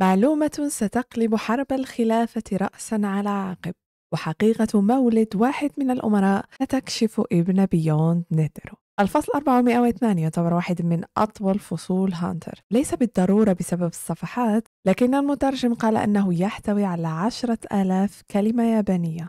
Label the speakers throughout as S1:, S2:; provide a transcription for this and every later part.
S1: معلومة ستقلب حرب الخلافة رأسا على عقب وحقيقة مولد واحد من الأمراء ستكشف ابن بيوند نيترو الفصل 408 يعتبر واحد من أطول فصول هانتر ليس بالضرورة بسبب الصفحات لكن المترجم قال أنه يحتوي على عشرة آلاف كلمة يابانية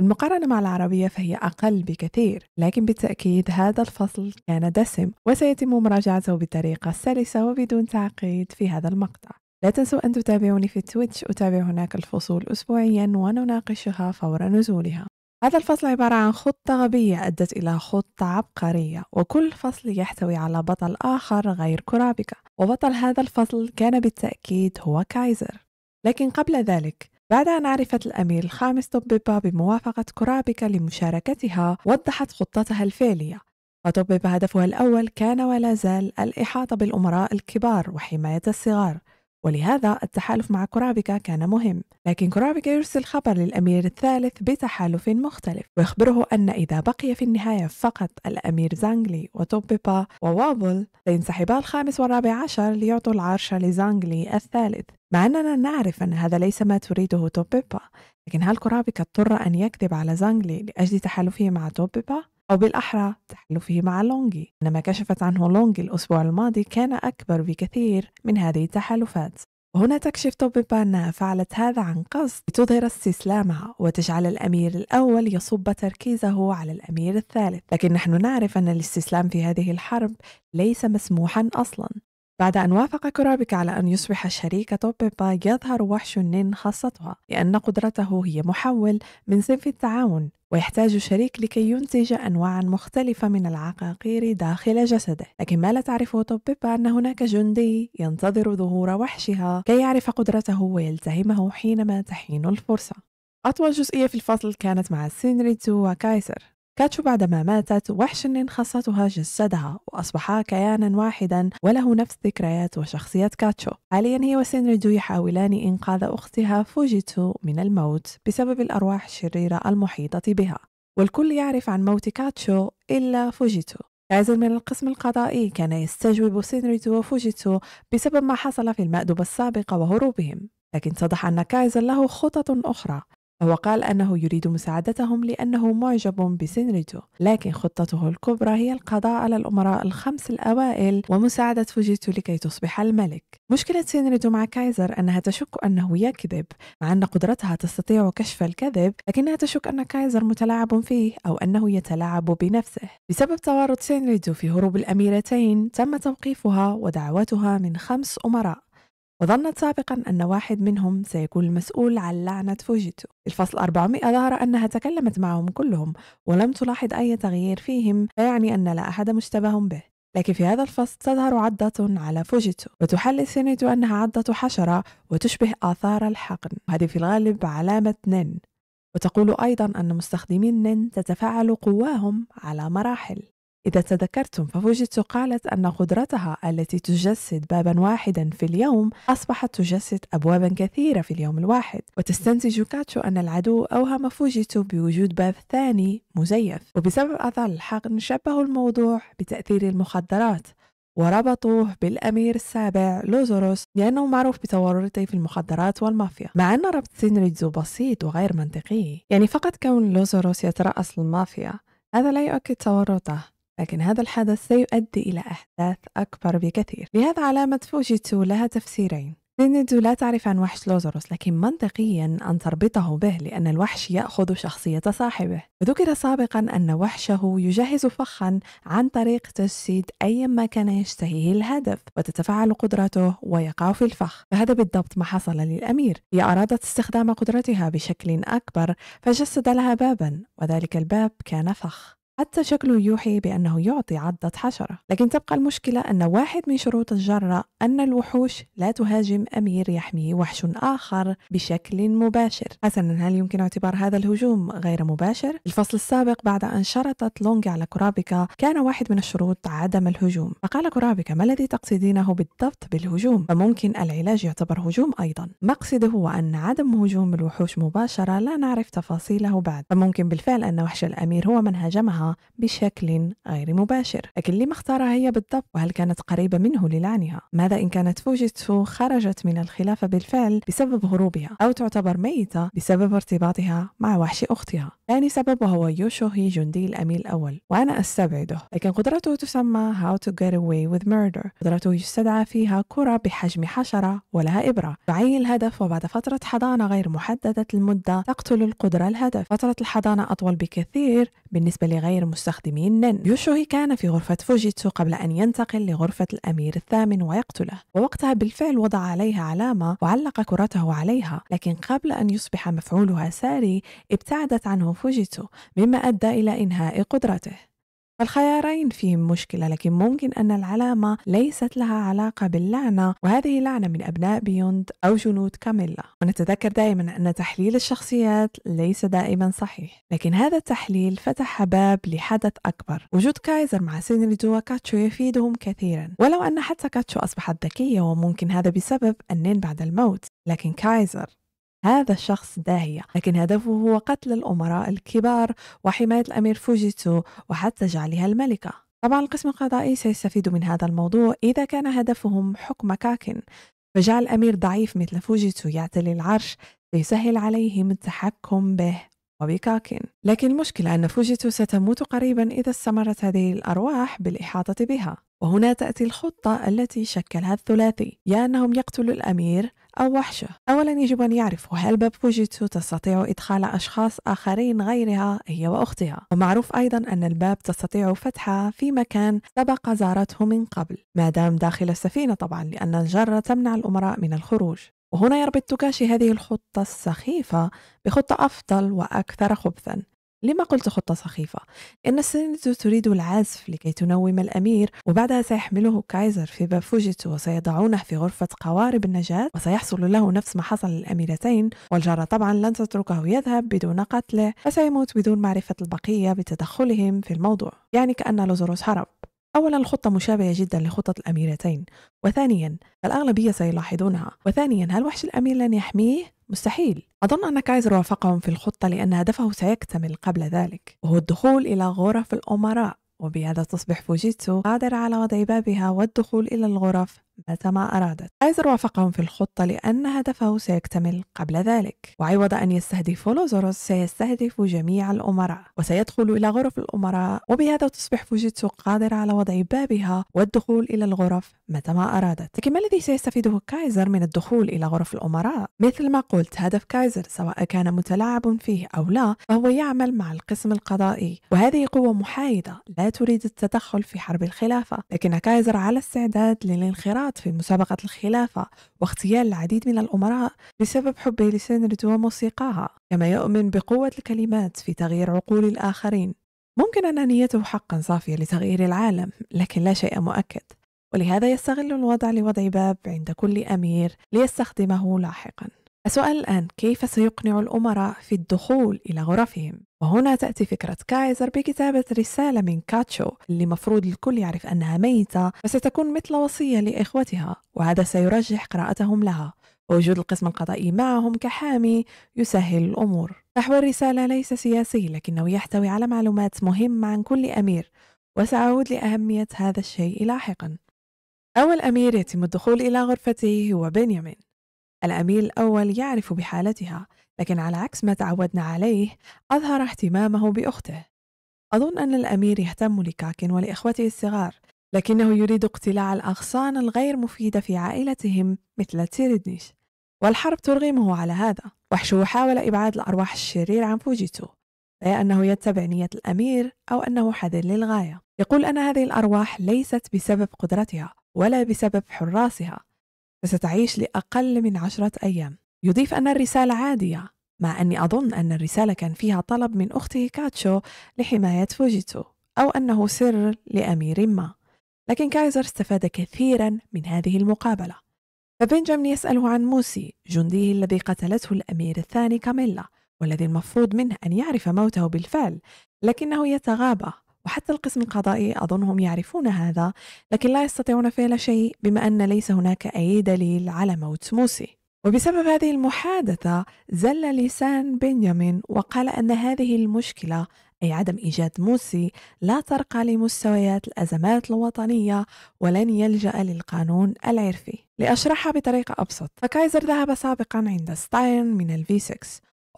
S1: بالمقارنة مع العربية فهي أقل بكثير لكن بالتأكيد هذا الفصل كان دسم وسيتم مراجعته بطريقة سلسة وبدون تعقيد في هذا المقطع لا تنسوا أن تتابعوني في تويتش أتابع هناك الفصول أسبوعيا ونناقشها فور نزولها هذا الفصل عبارة عن خطة غبية أدت إلى خطة عبقرية وكل فصل يحتوي على بطل آخر غير كورابيكا وبطل هذا الفصل كان بالتأكيد هو كايزر لكن قبل ذلك بعد أن عرفت الأمير الخامس طببا بموافقة كورابيكا لمشاركتها وضحت خطتها الفعلية فطببا هدفها الأول كان ولا زال الإحاطة بالأمراء الكبار وحماية الصغار ولهذا التحالف مع كورابيكا كان مهم لكن كورابيكا يرسل خبر للأمير الثالث بتحالف مختلف ويخبره أن إذا بقي في النهاية فقط الأمير زانغلي وتوبيبا ووابل سينسحبا الخامس والرابع عشر ليعطوا العرش لزانغلي الثالث مع أننا نعرف أن هذا ليس ما تريده توبيبا لكن هل كورابيكا اضطر أن يكذب على زانجلي لأجل تحالفه مع توبيبا؟ أو بالأحرى تحالفه مع لونجي إنما كشفت عنه لونجي الأسبوع الماضي كان أكبر بكثير من هذه التحالفات وهنا تكشف توبيبا أنها فعلت هذا عن قصد لتظهر استسلامها وتجعل الأمير الأول يصب تركيزه على الأمير الثالث لكن نحن نعرف أن الاستسلام في هذه الحرب ليس مسموحا أصلا بعد أن وافق كورابيكا على أن يصبح شريك توبيبا يظهر وحش نين خاصتها لأن قدرته هي محول من صنف التعاون ويحتاج شريك لكي ينتج أنواعا مختلفة من العقاقير داخل جسده لكن ما لا تعرفه توبيبا أن هناك جندي ينتظر ظهور وحشها كي يعرف قدرته ويلتهمه حينما تحين الفرصة أطول جزئية في الفصل كانت مع سينريتو وكايسر كاتشو بعدما ماتت وحش خاصتها جسدها وأصبحا كيانا واحدا وله نفس ذكريات وشخصية كاتشو حاليا هي وسينريدو يحاولان إنقاذ أختها فوجيتو من الموت بسبب الأرواح الشريرة المحيطة بها والكل يعرف عن موت كاتشو إلا فوجيتو عازل من القسم القضائي كان يستجوب سينريتو وفوجيتو بسبب ما حصل في المأدبة السابقة وهروبهم لكن اتضح أن كايزر له خطط أخرى وقال أنه يريد مساعدتهم لأنه معجب بسينريتو لكن خطته الكبرى هي القضاء على الأمراء الخمس الأوائل ومساعدة فوجيتو لكي تصبح الملك مشكلة سينريتو مع كايزر أنها تشك أنه يكذب مع أن قدرتها تستطيع كشف الكذب لكنها تشك أن كايزر متلاعب فيه أو أنه يتلاعب بنفسه بسبب تورط سينريتو في هروب الأميرتين تم توقيفها ودعوتها من خمس أمراء وظنت سابقا أن واحد منهم سيكون المسؤول عن لعنة فوجيتو الفصل 400 ظهر أنها تكلمت معهم كلهم ولم تلاحظ أي تغيير فيهم فيعني أن لا أحد مشتبه به لكن في هذا الفصل تظهر عضة على فوجيتو وتحلل سينيتو أنها عضة حشرة وتشبه آثار الحقن هذه في الغالب علامة نين وتقول أيضا أن مستخدمين نين تتفاعل قواهم على مراحل إذا تذكرتم ففوجيتسو قالت أن قدرتها التي تجسد بابا واحدا في اليوم أصبحت تجسد أبوابا كثيرة في اليوم الواحد وتستنتج كاتشو أن العدو أوهم فوجيتسو بوجود باب ثاني مزيف وبسبب أثر الحقن شبهوا الموضوع بتأثير المخدرات وربطوه بالأمير السابع لوزوروس لأنه معروف بتورطه في المخدرات والمافيا مع أن ربط سينريتزو بسيط وغير منطقي يعني فقط كون لوزوروس يترأس المافيا هذا لا يؤكد تورطه لكن هذا الحدث سيؤدي إلى أحداث أكبر بكثير لهذا علامة فوجيتو لها تفسيرين سينيدو لا تعرف عن وحش لوزروس لكن منطقيا أن تربطه به لأن الوحش يأخذ شخصية صاحبه وذكر سابقا أن وحشه يجهز فخا عن طريق تجسيد أي ما كان يشتهيه الهدف وتتفاعل قدرته ويقع في الفخ فهذا بالضبط ما حصل للأمير هي أرادت استخدام قدرتها بشكل أكبر فجسد لها بابا وذلك الباب كان فخ حتى شكله يوحي بأنه يعطي عضة حشرة لكن تبقى المشكلة أن واحد من شروط الجرة أن الوحوش لا تهاجم أمير يحميه وحش آخر بشكل مباشر حسنا هل يمكن اعتبار هذا الهجوم غير مباشر؟ الفصل السابق بعد أن شرطت لونج على كورابيكا كان واحد من الشروط عدم الهجوم فقال كورابيكا ما الذي تقصدينه بالضبط بالهجوم؟ فممكن العلاج يعتبر هجوم أيضا مقصده هو أن عدم هجوم الوحوش مباشرة لا نعرف تفاصيله بعد فممكن بالفعل أن وحش الأمير هو من هاجمها بشكل غير مباشر لكن لما اختارها هي بالضبط وهل كانت قريبة منه للعنها ماذا إن كانت فوجيتسو خرجت من الخلافة بالفعل بسبب هروبها أو تعتبر ميتة بسبب ارتباطها مع وحش أختها ثاني سبب وهو يوشو هي جندي الأمير الأول وأنا أستبعده لكن قدرته تسمى How to get away with murder قدرته يستدعى فيها كرة بحجم حشرة ولها إبرة تعين الهدف وبعد فترة حضانة غير محددة المدة تقتل القدرة الهدف فترة الحضانة أطول بكثير بالنسبة لغير غير مستخدمين نن يوشوهي كان في غرفة فوجيتسو قبل أن ينتقل لغرفة الأمير الثامن ويقتله ووقتها بالفعل وضع عليها علامة وعلق كرته عليها لكن قبل أن يصبح مفعولها ساري ابتعدت عنه فوجيتسو مما أدى إلى إنهاء قدرته الخيارين فيهم مشكلة لكن ممكن أن العلامة ليست لها علاقة باللعنة وهذه لعنة من أبناء بيوند أو جنود كاميلا ونتذكر دائما أن تحليل الشخصيات ليس دائما صحيح لكن هذا التحليل فتح باب لحدث أكبر وجود كايزر مع سينريدو وكاتشو يفيدهم كثيرا ولو أن حتى كاتشو أصبحت ذكية وممكن هذا بسبب النين بعد الموت لكن كايزر هذا الشخص داهية لكن هدفه هو قتل الأمراء الكبار وحماية الأمير فوجيتسو وحتى جعلها الملكة طبعا القسم القضائي سيستفيد من هذا الموضوع إذا كان هدفهم حكم كاكن فجعل أمير ضعيف مثل فوجيتسو يعتلي العرش ليسهل عليهم التحكم به وبكاكن لكن المشكلة أن فوجيتسو ستموت قريبا إذا استمرت هذه الأرواح بالإحاطة بها وهنا تأتي الخطة التي شكلها الثلاثي يا أنهم يقتلوا الأمير أو وحشة أولا يجب أن يعرفوا هل باب فوجيتسو تستطيع إدخال أشخاص آخرين غيرها هي وأختها ومعروف أيضا أن الباب تستطيع فتحها في مكان سبق زارته من قبل ما دام داخل السفينة طبعا لأن الجرة تمنع الأمراء من الخروج وهنا يربط توكاشي هذه الخطة السخيفة بخطة أفضل وأكثر خبثا لما قلت خطة سخيفة؟ إن السنة تريد العزف لكي تنوم الأمير وبعدها سيحمله كايزر في باب فوجيتو وسيضعونه في غرفة قوارب النجاة وسيحصل له نفس ما حصل للأميرتين والجارة طبعا لن تتركه يذهب بدون قتله فسيموت بدون معرفة البقية بتدخلهم في الموضوع يعني كأن لوزروس هرب أولا الخطة مشابهة جدا لخطة الأميرتين وثانيا الأغلبية سيلاحظونها وثانيا هل وحش الأمير لن يحميه؟ مستحيل أظن أنك عايز رافقهم في الخطة لأن هدفه سيكتمل قبل ذلك وهو الدخول إلى غرف الأمراء وبهذا تصبح فوجيتسو قادرة على وضع بابها والدخول إلى الغرف متى ما أرادت كايزر وافقهم في الخطة لأن هدفه سيكتمل قبل ذلك وعوض أن يستهدف لوزروس سيستهدف جميع الأمراء وسيدخل إلى غرف الأمراء وبهذا تصبح فوجيتسو قادرة على وضع بابها والدخول إلى الغرف متى ما أرادت لكن ما الذي سيستفيده كايزر من الدخول إلى غرف الأمراء؟ مثل ما قلت هدف كايزر سواء كان متلاعب فيه أو لا فهو يعمل مع القسم القضائي وهذه قوة محايدة لا تريد التدخل في حرب الخلافة لكن كايزر على استعداد للانخراط الإمارات في مسابقة الخلافة واغتيال العديد من الأمراء بسبب حبه لسينرد وموسيقاها كما يؤمن بقوة الكلمات في تغيير عقول الآخرين ممكن أن نيته حقا صافية لتغيير العالم لكن لا شيء مؤكد ولهذا يستغل الوضع لوضع باب عند كل أمير ليستخدمه لاحقاً السؤال الآن كيف سيقنع الأمراء في الدخول إلى غرفهم؟ وهنا تأتي فكرة كايزر بكتابة رسالة من كاتشو اللي مفروض الكل يعرف أنها ميتة وستكون مثل وصية لإخوتها وهذا سيرجح قراءتهم لها ووجود القسم القضائي معهم كحامي يسهل الأمور نحو الرسالة ليس سياسي لكنه يحتوي على معلومات مهمة عن كل أمير وسأعود لأهمية هذا الشيء لاحقا أول أمير يتم الدخول إلى غرفته هو بنيامين الأمير الأول يعرف بحالتها لكن على عكس ما تعودنا عليه أظهر اهتمامه بأخته أظن أن الأمير يهتم لكاكن ولإخوته الصغار لكنه يريد اقتلاع الأغصان الغير مفيدة في عائلتهم مثل تيريدنيش والحرب ترغمه على هذا وحشو حاول إبعاد الأرواح الشريرة عن فوجيتو أي أنه يتبع نية الأمير أو أنه حذر للغاية يقول أن هذه الأرواح ليست بسبب قدرتها ولا بسبب حراسها فستعيش لأقل من عشرة أيام يضيف أن الرسالة عادية مع أني أظن أن الرسالة كان فيها طلب من أخته كاتشو لحماية فوجيتو أو أنه سر لأمير ما لكن كايزر استفاد كثيرا من هذه المقابلة فبنجامين يسأله عن موسي جنديه الذي قتلته الأمير الثاني كاميلا والذي المفروض منه أن يعرف موته بالفعل لكنه يتغابى وحتى القسم القضائي أظنهم يعرفون هذا لكن لا يستطيعون فعل شيء بما أن ليس هناك أي دليل على موت موسي وبسبب هذه المحادثة زل لسان بنيامين وقال أن هذه المشكلة أي عدم إيجاد موسي لا ترقى لمستويات الأزمات الوطنية ولن يلجأ للقانون العرفي لأشرحها بطريقة أبسط فكايزر ذهب سابقا عند ستاين من الفي 6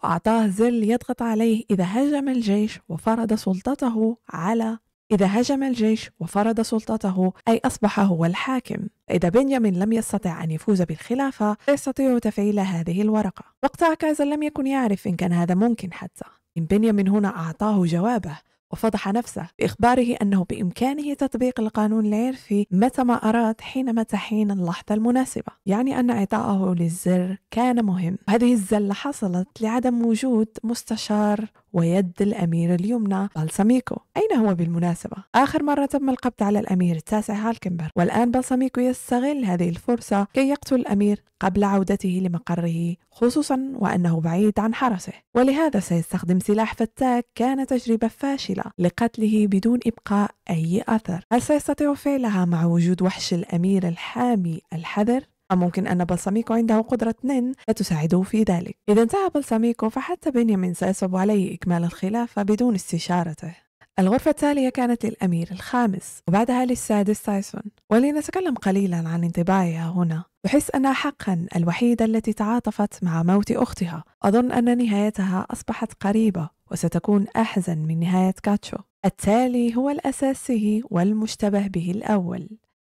S1: وأعطاه زر يضغط عليه إذا هجم الجيش وفرض سلطته على إذا هجم الجيش وفرض سلطته أي أصبح هو الحاكم إذا بنيامين لم يستطع أن يفوز بالخلافة يستطيع تفعيل هذه الورقة وقتها كايزر لم يكن يعرف إن كان هذا ممكن حتى إن بنيامين هنا أعطاه جوابه وفضح نفسه بإخباره أنه بإمكانه تطبيق القانون العرفي متى ما أراد حينما تحين اللحظة المناسبة يعني أن إعطاءه للزر كان مهم هذه الزلة حصلت لعدم وجود مستشار ويد الأمير اليمنى بلسميكو أين هو بالمناسبة؟ آخر مرة تم القبض على الأمير التاسع هالكنبر والآن بلسميكو يستغل هذه الفرصة كي يقتل الأمير قبل عودته لمقره خصوصا وأنه بعيد عن حرسه ولهذا سيستخدم سلاح فتاك كان تجربة فاشلة لقتله بدون إبقاء أي أثر هل سيستطيع فعلها مع وجود وحش الأمير الحامي الحذر؟ ممكن أن بلسميكو عنده قدرة نين تساعده في ذلك إذا انتهى بلسميكو فحتى بنيامين سيصعب عليه إكمال الخلافة بدون استشارته الغرفة التالية كانت للأمير الخامس وبعدها للسادس تايسون ولنتكلم قليلا عن انطباعها هنا تحس أنها حقا الوحيدة التي تعاطفت مع موت أختها أظن أن نهايتها أصبحت قريبة وستكون أحزن من نهاية كاتشو التالي هو الأساسي والمشتبه به الأول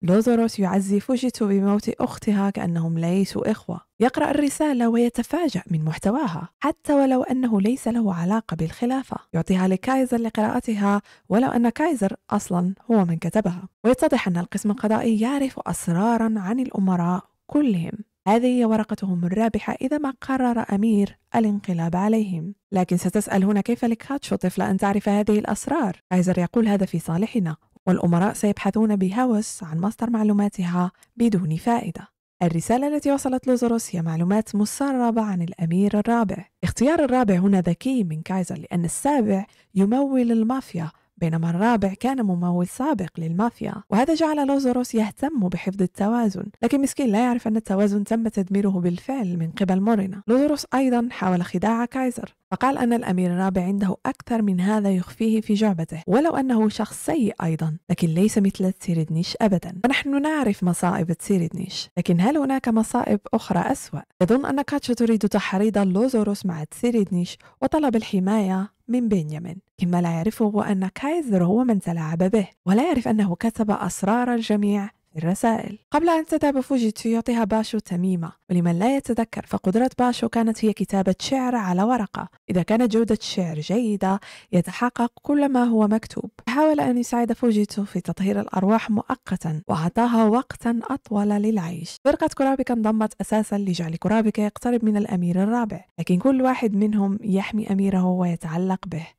S1: لوزاروس يعزي فوجيتو بموت أختها كأنهم ليسوا إخوة يقرأ الرسالة ويتفاجأ من محتواها حتى ولو أنه ليس له علاقة بالخلافة يعطيها لكايزر لقراءتها ولو أن كايزر أصلا هو من كتبها ويتضح أن القسم القضائي يعرف أسرارا عن الأمراء كلهم هذه هي ورقتهم الرابحة إذا ما قرر أمير الانقلاب عليهم لكن ستسأل هنا كيف لكاتشو طفلة أن تعرف هذه الأسرار؟ كايزر يقول هذا في صالحنا والأمراء سيبحثون بهوس عن مصدر معلوماتها بدون فائدة الرسالة التي وصلت لوزروس هي معلومات مسربة عن الأمير الرابع اختيار الرابع هنا ذكي من كايزر لأن السابع يمول المافيا بينما الرابع كان ممول سابق للمافيا وهذا جعل لوزوروس يهتم بحفظ التوازن لكن مسكين لا يعرف أن التوازن تم تدميره بالفعل من قبل مورينا لوزوروس أيضا حاول خداع كايزر فقال أن الأمير الرابع عنده أكثر من هذا يخفيه في جعبته ولو أنه شخص سيء أيضا لكن ليس مثل سيريدنيش أبدا ونحن نعرف مصائب سيريدنيش لكن هل هناك مصائب أخرى أسوأ؟ يظن أن كاتشا تريد تحريض لوزوروس مع سيريدنيش وطلب الحماية من بنيامين مما لا يعرفه هو أن كايزر هو من تلاعب به ولا يعرف أنه كتب أسرار الجميع في الرسائل قبل أن تذهب فوجيتسو يعطيها باشو تميمة ولمن لا يتذكر فقدرة باشو كانت هي كتابة شعر على ورقة إذا كانت جودة الشعر جيدة يتحقق كل ما هو مكتوب حاول أن يساعد فوجيتسو في تطهير الأرواح مؤقتا وأعطاها وقتا أطول للعيش فرقة كورابيكا انضمت أساسا لجعل كورابيكا يقترب من الأمير الرابع لكن كل واحد منهم يحمي أميره ويتعلق به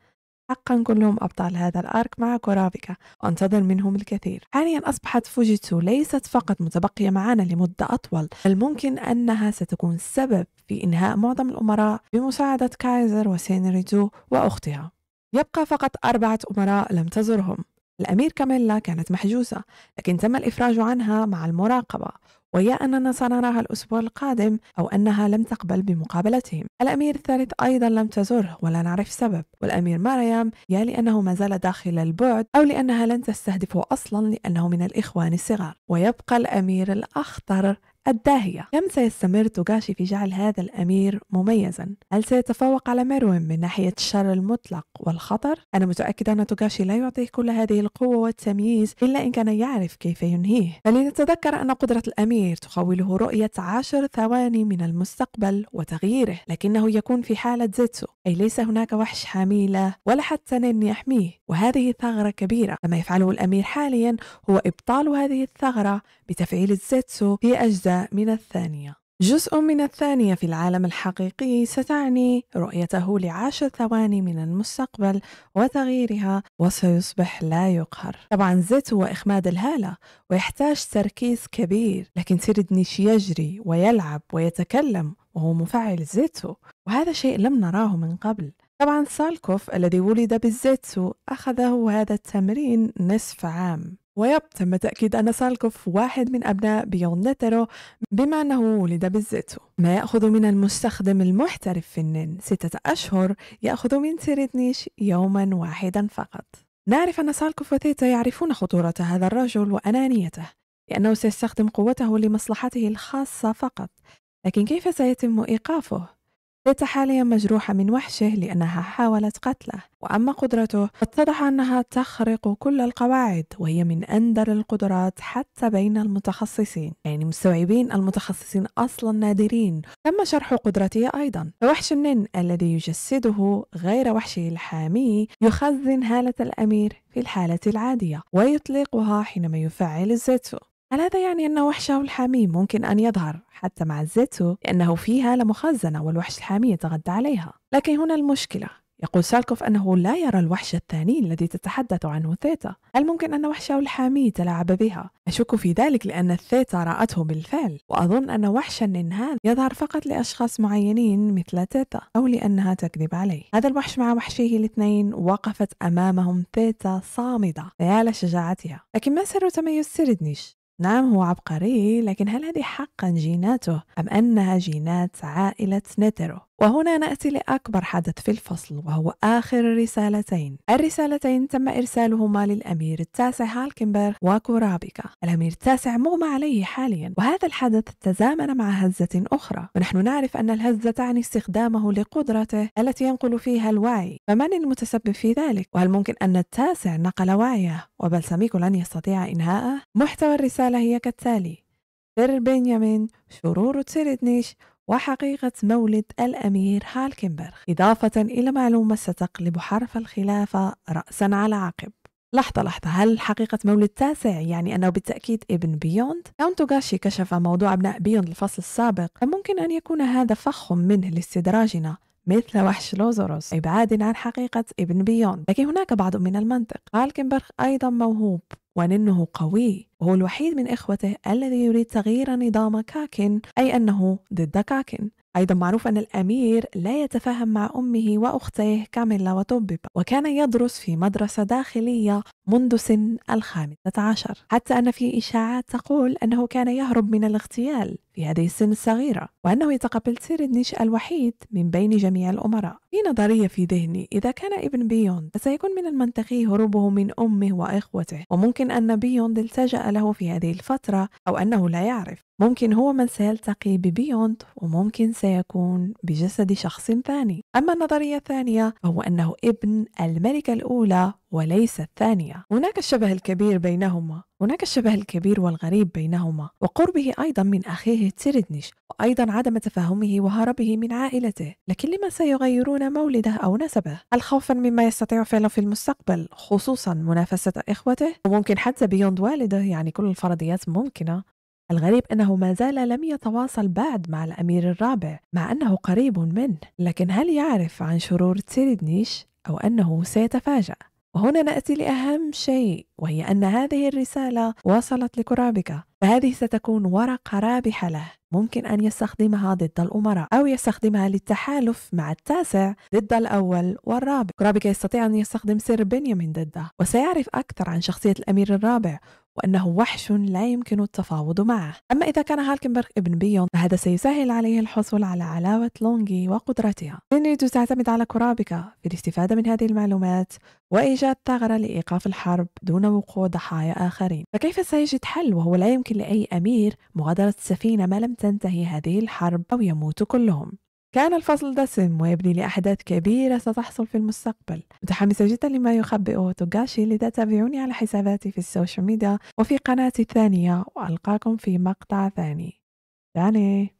S1: حقا كلهم أبطال هذا الأرك مع كورافيكا وأنتظر منهم الكثير حاليا أصبحت فوجيتسو ليست فقط متبقية معنا لمدة أطول بل ممكن أنها ستكون سبب في إنهاء معظم الأمراء بمساعدة كايزر وسينريتو وأختها يبقى فقط أربعة أمراء لم تزرهم الأمير كاميلا كانت محجوزة لكن تم الإفراج عنها مع المراقبة وهي أننا سنراها الأسبوع القادم أو أنها لم تقبل بمقابلتهم الأمير الثالث أيضا لم تزره ولا نعرف سبب والأمير مريم يا لأنه ما زال داخل البعد أو لأنها لن تستهدفه أصلا لأنه من الإخوان الصغار ويبقى الأمير الأخطر الداهية كم سيستمر توغاشي في جعل هذا الأمير مميزا؟ هل سيتفوق على ميروين من ناحية الشر المطلق والخطر؟ أنا متأكد أن توغاشي لا يعطيه كل هذه القوة والتمييز إلا إن كان يعرف كيف ينهيه فلنتذكر أن قدرة الأمير تخوله رؤية عشر ثواني من المستقبل وتغييره لكنه يكون في حالة زيتسو أي ليس هناك وحش حامي له ولا حتى نين يحميه وهذه ثغرة كبيرة فما يفعله الأمير حاليا هو إبطال هذه الثغرة بتفعيل الزيتسو في أجزاء من الثانية جزء من الثانية في العالم الحقيقي ستعني رؤيته لعشر ثواني من المستقبل وتغييرها وسيصبح لا يقهر طبعا زيت هو إخماد الهالة ويحتاج تركيز كبير لكن تردنيش يجري ويلعب ويتكلم وهو مفعل زيتو وهذا شيء لم نراه من قبل طبعا سالكوف الذي ولد بالزيتسو أخذه هذا التمرين نصف عام ويب تم تأكيد أن سالكوف واحد من أبناء بيون بما أنه ولد بالزيتو ما يأخذ من المستخدم المحترف في النين ستة أشهر يأخذ من سيريدنيش يوما واحدا فقط نعرف أن سالكوف وثيتا يعرفون خطورة هذا الرجل وأنانيته لأنه سيستخدم قوته لمصلحته الخاصة فقط لكن كيف سيتم إيقافه؟ ليت حاليا مجروحة من وحشه لأنها حاولت قتله وأما قدرته فاتضح أنها تخرق كل القواعد وهي من أندر القدرات حتى بين المتخصصين يعني مستوعبين المتخصصين أصلا نادرين تم شرح قدرته أيضا فوحش النن الذي يجسده غير وحشه الحامي يخزن هالة الأمير في الحالة العادية ويطلقها حينما يفعل الزيتسو هل هذا يعني أن وحشه الحامي ممكن أن يظهر حتى مع الزيتو لأنه فيها لمخزنة والوحش الحامي يتغدى عليها لكن هنا المشكلة يقول سالكوف أنه لا يرى الوحش الثاني الذي تتحدث عنه ثيتا هل ممكن أن وحشه الحامي تلاعب بها؟ أشك في ذلك لأن الثيتا رأته بالفعل وأظن أن وحش الننهال يظهر فقط لأشخاص معينين مثل ثيتا أو لأنها تكذب عليه هذا الوحش مع وحشيه الاثنين وقفت أمامهم ثيتا صامدة ليال شجاعتها لكن ما سر تميز سيردنيش؟ نعم هو عبقري لكن هل هذه حقا جيناته أم أنها جينات عائلة نيترو؟ وهنا نأتي لأكبر حدث في الفصل وهو آخر الرسالتين الرسالتين تم إرسالهما للأمير التاسع هالكنبرغ وكورابيكا الأمير التاسع مغمى عليه حاليا وهذا الحدث تزامن مع هزة أخرى ونحن نعرف أن الهزة تعني استخدامه لقدرته التي ينقل فيها الوعي فمن المتسبب في ذلك؟ وهل ممكن أن التاسع نقل وعيه سميكو لن يستطيع إنهاءه؟ محتوى الرسالة هي كالتالي بر بنيامين شرور تسيردنيش وحقيقة مولد الأمير هالكنبرغ إضافة إلى معلومة ستقلب حرف الخلافة رأسا على عقب لحظة لحظة هل حقيقة مولد تاسع يعني أنه بالتأكيد ابن بيوند؟ كون توغاشي كشف موضوع أبناء بيوند الفصل السابق فممكن أن يكون هذا فخ منه لاستدراجنا مثل وحش لوزوروس إبعاد عن حقيقة ابن بيون لكن هناك بعض من المنطق هالكنبرغ أيضا موهوب وننه قوي وهو الوحيد من إخوته الذي يريد تغيير نظام كاكن أي أنه ضد كاكن أيضا معروف أن الأمير لا يتفاهم مع أمه وأختيه كاميلا وتوبيبا وكان يدرس في مدرسة داخلية منذ سن الخامسة عشر حتى أن في إشاعات تقول أنه كان يهرب من الاغتيال في هذه السن الصغيرة وأنه يتقبل سير النشأة الوحيد من بين جميع الأمراء في نظرية في ذهني إذا كان ابن بيوند فسيكون من المنطقي هروبه من أمه وإخوته وممكن أن بيوند التجأ له في هذه الفترة أو أنه لا يعرف ممكن هو من سيلتقي ببيوند وممكن سيكون بجسد شخص ثاني أما النظرية الثانية فهو أنه ابن الملكة الأولى وليس الثانية هناك الشبه الكبير بينهما هناك الشبه الكبير والغريب بينهما وقربه أيضا من أخيه تيردنش، وأيضا عدم تفهمه وهربه من عائلته لكن لما سيغيرون مولده أو نسبه هل خوفا مما يستطيع فعله في المستقبل خصوصا منافسة إخوته وممكن حتى بيوند والده يعني كل الفرضيات ممكنة الغريب أنه ما زال لم يتواصل بعد مع الأمير الرابع مع أنه قريب منه لكن هل يعرف عن شرور تسيردنيش أو أنه سيتفاجأ وهنا نأتي لأهم شيء وهي أن هذه الرسالة وصلت لكرابكة فهذه ستكون ورقة رابحة له ممكن أن يستخدمها ضد الأمراء أو يستخدمها للتحالف مع التاسع ضد الأول والرابع كرابكة يستطيع أن يستخدم سر بنيامين ضده وسيعرف أكثر عن شخصية الأمير الرابع وأنه وحش لا يمكن التفاوض معه أما إذا كان هالكنبرغ ابن بيون فهذا سيسهل عليه الحصول على علاوة لونغي وقدرتها يريد تعتمد على كورابيكا في الاستفادة من هذه المعلومات وإيجاد ثغرة لإيقاف الحرب دون وقوع ضحايا آخرين فكيف سيجد حل وهو لا يمكن لأي أمير مغادرة السفينة ما لم تنتهي هذه الحرب أو يموت كلهم كان الفصل دسم ويبني لأحداث كبيرة ستحصل في المستقبل متحمسة جدا لما يخبئه توغاشي لذا تابعوني على حساباتي في السوشيال ميديا وفي قناتي الثانية وألقاكم في مقطع ثاني داني